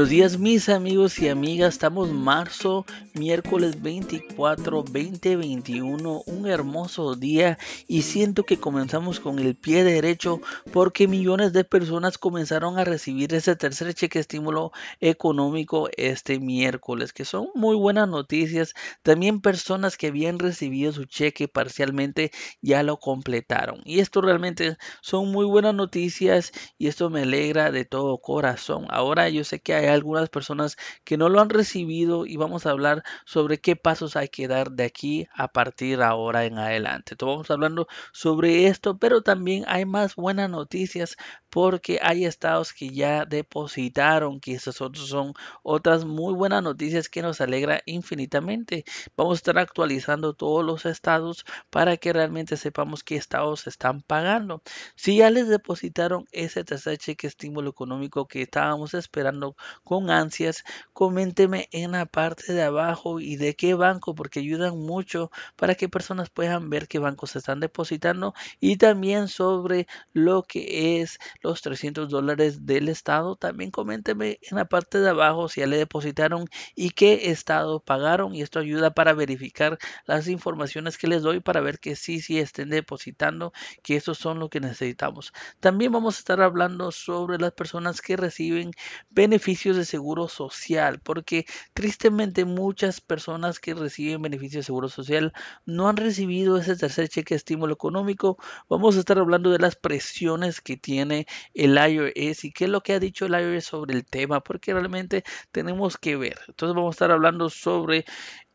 Buenos días mis amigos y amigas, estamos marzo, miércoles 24, 2021, un hermoso día y siento que comenzamos con el pie derecho porque millones de personas comenzaron a recibir ese tercer cheque estímulo económico este miércoles, que son muy buenas noticias, también personas que habían recibido su cheque parcialmente ya lo completaron y esto realmente son muy buenas noticias y esto me alegra de todo corazón, ahora yo sé que hay hay algunas personas que no lo han recibido y vamos a hablar sobre qué pasos hay que dar de aquí a partir ahora en adelante. Entonces vamos hablando sobre esto, pero también hay más buenas noticias porque hay estados que ya depositaron, que esas son otras muy buenas noticias que nos alegra infinitamente. Vamos a estar actualizando todos los estados para que realmente sepamos qué estados están pagando. Si ya les depositaron ese tercer cheque estímulo económico que estábamos esperando con ansias, coménteme en la parte de abajo y de qué banco, porque ayudan mucho para que personas puedan ver qué bancos están depositando y también sobre lo que es los 300 dólares del estado. También coménteme en la parte de abajo si ya le depositaron y qué estado pagaron y esto ayuda para verificar las informaciones que les doy para ver que sí, sí estén depositando, que eso son lo que necesitamos. También vamos a estar hablando sobre las personas que reciben beneficios de seguro social, porque tristemente muchas personas que reciben beneficios de seguro social no han recibido ese tercer cheque de estímulo económico. Vamos a estar hablando de las presiones que tiene el IRS y qué es lo que ha dicho el IRS sobre el tema, porque realmente tenemos que ver. Entonces vamos a estar hablando sobre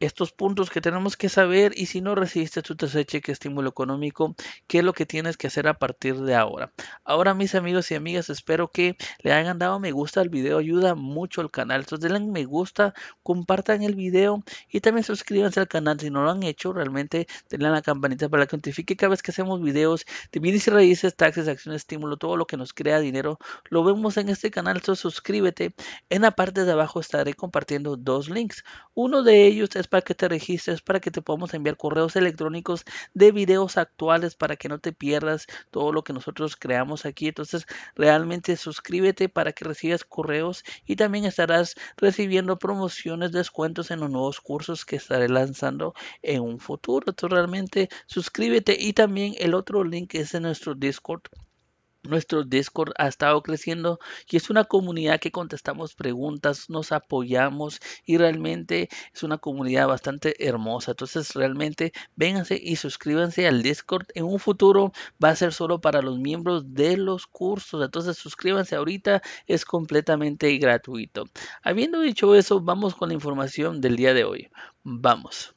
estos puntos que tenemos que saber y si no recibiste tu tercer cheque estímulo económico, qué es lo que tienes que hacer a partir de ahora. Ahora mis amigos y amigas, espero que le hayan dado me gusta al video, ayuda mucho al canal. Entonces denle me gusta, compartan el video y también suscríbanse al canal si no lo han hecho, realmente denle a la campanita para que notifique cada vez que hacemos videos de bienes y raíces, taxes, acciones, estímulo, todo lo que nos crea dinero, lo vemos en este canal, entonces suscríbete. En la parte de abajo estaré compartiendo dos links. Uno de ellos es para que te registres, para que te podamos enviar correos electrónicos de videos actuales para que no te pierdas todo lo que nosotros creamos aquí. Entonces, realmente suscríbete para que recibas correos y también estarás recibiendo promociones, descuentos en los nuevos cursos que estaré lanzando en un futuro. Entonces, realmente suscríbete y también el otro link es en nuestro Discord nuestro Discord ha estado creciendo y es una comunidad que contestamos preguntas, nos apoyamos y realmente es una comunidad bastante hermosa. Entonces realmente vénganse y suscríbanse al Discord. En un futuro va a ser solo para los miembros de los cursos. Entonces suscríbanse ahorita, es completamente gratuito. Habiendo dicho eso, vamos con la información del día de hoy. Vamos.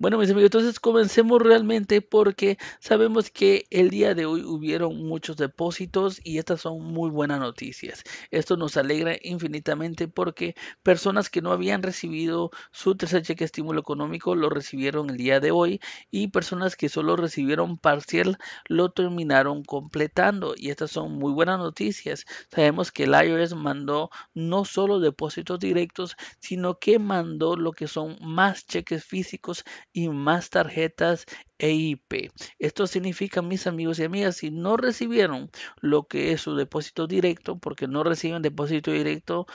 Bueno, mis amigos, entonces comencemos realmente porque sabemos que el día de hoy hubieron muchos depósitos y estas son muy buenas noticias. Esto nos alegra infinitamente porque personas que no habían recibido su tercer cheque estímulo económico lo recibieron el día de hoy y personas que solo recibieron parcial lo terminaron completando y estas son muy buenas noticias. Sabemos que el iOS mandó no solo depósitos directos, sino que mandó lo que son más cheques físicos y más tarjetas EIP. Esto significa, mis amigos y amigas, si no recibieron lo que es su depósito directo, porque no reciben depósito directo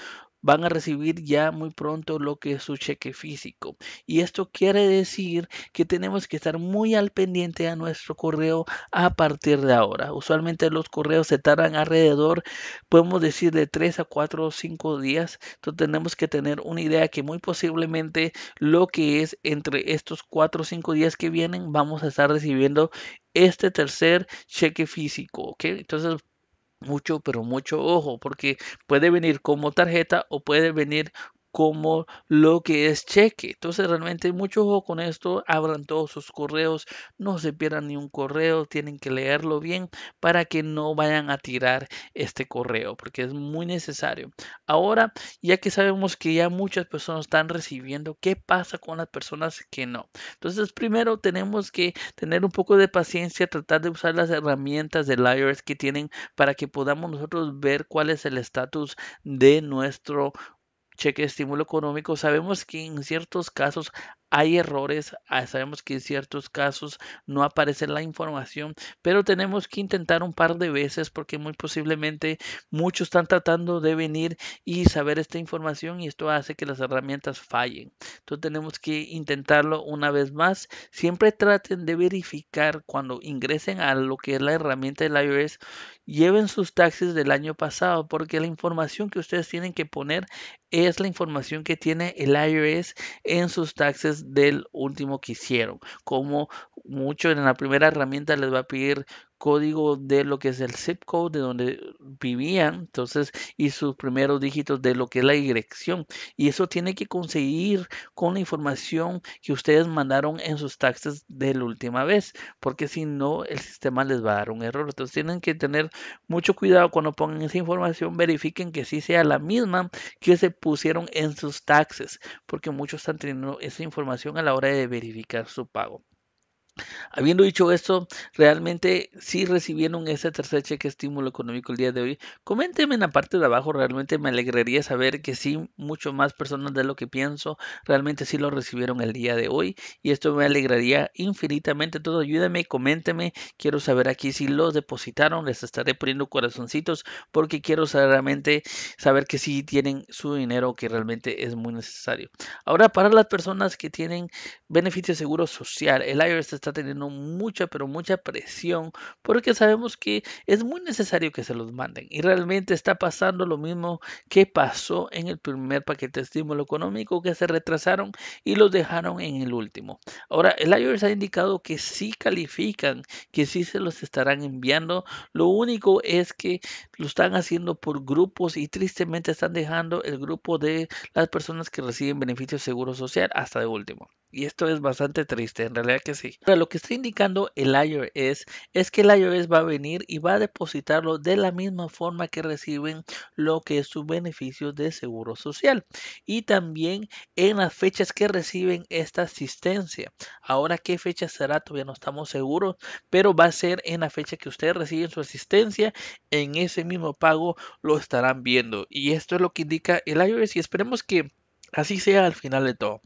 van a recibir ya muy pronto lo que es su cheque físico. Y esto quiere decir que tenemos que estar muy al pendiente a nuestro correo a partir de ahora. Usualmente los correos se tardan alrededor, podemos decir, de 3 a 4 o 5 días. Entonces tenemos que tener una idea que muy posiblemente lo que es entre estos 4 o 5 días que vienen vamos a estar recibiendo este tercer cheque físico, ¿ok? Entonces mucho, pero mucho ojo, porque puede venir como tarjeta o puede venir como lo que es cheque. Entonces realmente mucho ojo con esto, abran todos sus correos, no se pierdan ni un correo, tienen que leerlo bien para que no vayan a tirar este correo, porque es muy necesario. Ahora, ya que sabemos que ya muchas personas están recibiendo, ¿qué pasa con las personas que no? Entonces primero tenemos que tener un poco de paciencia, tratar de usar las herramientas de Layers que tienen para que podamos nosotros ver cuál es el estatus de nuestro cheque de estímulo económico, sabemos que en ciertos casos hay errores, ah, sabemos que en ciertos casos no aparece la información, pero tenemos que intentar un par de veces porque muy posiblemente muchos están tratando de venir y saber esta información y esto hace que las herramientas fallen. Entonces tenemos que intentarlo una vez más. Siempre traten de verificar cuando ingresen a lo que es la herramienta del iOS, lleven sus taxes del año pasado porque la información que ustedes tienen que poner es la información que tiene el iOS en sus taxes del último que hicieron. Como mucho en la primera herramienta les va a pedir código de lo que es el zip code de donde vivían, entonces, y sus primeros dígitos de lo que es la dirección. Y eso tiene que conseguir con la información que ustedes mandaron en sus taxes de la última vez, porque si no, el sistema les va a dar un error. Entonces, tienen que tener mucho cuidado cuando pongan esa información, verifiquen que sí sea la misma que se pusieron en sus taxes, porque muchos están teniendo esa información a la hora de verificar su pago. Habiendo dicho esto, realmente si recibieron ese tercer cheque estímulo económico el día de hoy. Coménteme en la parte de abajo, realmente me alegraría saber que sí, mucho más personas de lo que pienso, realmente sí lo recibieron el día de hoy. Y esto me alegraría infinitamente. Todo ayúdame, coménteme. Quiero saber aquí si los depositaron. Les estaré poniendo corazoncitos porque quiero saber, realmente saber que sí tienen su dinero que realmente es muy necesario. Ahora, para las personas que tienen beneficio seguro social, el IRS está teniendo mucha, pero mucha presión, porque sabemos que es muy necesario que se los manden. Y realmente está pasando lo mismo que pasó en el primer paquete de estímulo económico, que se retrasaron y los dejaron en el último. Ahora, el IRS ha indicado que sí califican, que sí se los estarán enviando. Lo único es que lo están haciendo por grupos y tristemente están dejando el grupo de las personas que reciben beneficios de seguro social hasta de último. Y esto es bastante triste, en realidad que sí. Ahora, lo que está indicando el IRS es que el IRS va a venir y va a depositarlo de la misma forma que reciben lo que es su beneficio de seguro social. Y también en las fechas que reciben esta asistencia. Ahora, ¿qué fecha será? Todavía no estamos seguros, pero va a ser en la fecha que ustedes reciben su asistencia. En ese mismo pago lo estarán viendo. Y esto es lo que indica el IRS y esperemos que así sea al final de todo.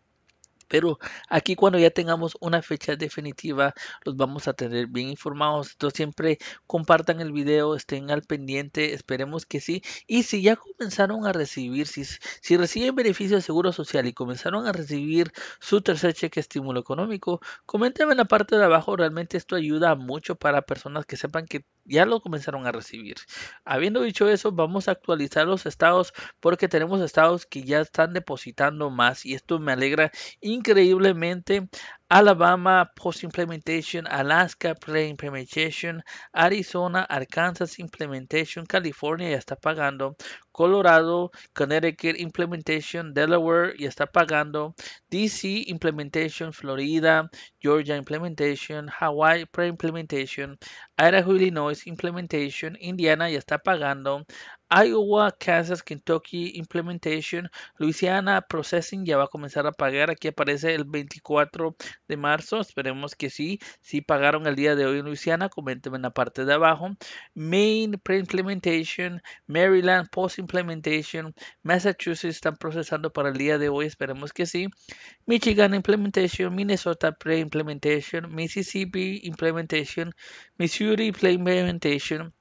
Pero aquí cuando ya tengamos una fecha definitiva, los vamos a tener bien informados. Entonces siempre compartan el video, estén al pendiente, esperemos que sí. Y si ya comenzaron a recibir, si, reciben beneficio de Seguro Social y comenzaron a recibir su tercer cheque estímulo económico, coméntenme en la parte de abajo, realmente esto ayuda mucho para personas que sepan que ya lo comenzaron a recibir. Habiendo dicho eso, vamos a actualizar los estados porque tenemos estados que ya están depositando más y esto me alegra increíblemente Alabama post-implementation, Alaska pre-implementation, Arizona, Arkansas implementation, California ya está pagando, Colorado, Connecticut implementation, Delaware ya está pagando, DC implementation, Florida, Georgia implementation, Hawaii pre-implementation, Idaho, Illinois implementation, Indiana ya está pagando, Iowa, Kansas, Kentucky Implementation, LOUISIANA, Processing ya va a comenzar a pagar. Aquí aparece el 24 de marzo. Esperemos que sí. Si pagaron el día de hoy en LOUISIANA, coméntenme en la parte de abajo. Maine Pre-Implementation, Maryland Post-Implementation, Massachusetts están procesando para el día de hoy. Esperemos que sí. Michigan Implementation, Minnesota Pre-Implementation, Mississippi Implementation, Missouri Pre-Implementation.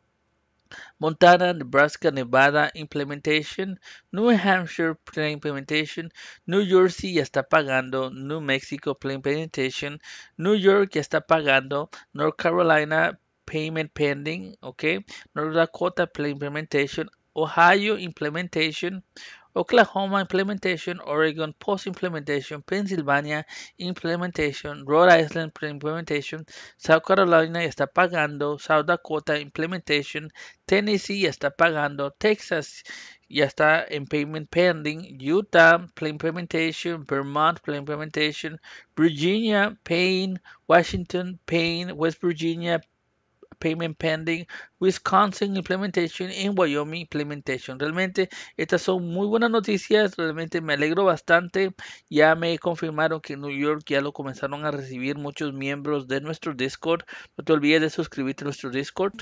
Montana, Nebraska, Nevada Implementation, New Hampshire Plan implementation New Jersey ya está pagando, New Mexico Plan implementation New York ya está pagando, North Carolina Payment Pending, ok, North Dakota Pre-Implementation, Ohio Implementation, Oklahoma implementation, Oregon post-implementation, Pennsylvania implementation, Rhode Island implementation, South Carolina está pagando, South Dakota implementation, Tennessee está pagando, Texas ya está en payment pending, Utah play implementation, Vermont play implementation, Virginia paying, Washington paying, West Virginia Payment Pending, Wisconsin Implementation y Wyoming Implementation. Realmente estas son muy buenas noticias, realmente me alegro bastante. Ya me confirmaron que en New York ya lo comenzaron a recibir muchos miembros de nuestro Discord. No te olvides de suscribirte a nuestro Discord.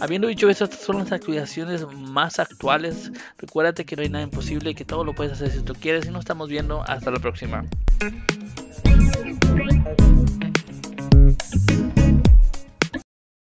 Habiendo dicho eso, estas son las actualizaciones más actuales. Recuérdate que no hay nada imposible, que todo lo puedes hacer si tú quieres y nos estamos viendo hasta la próxima.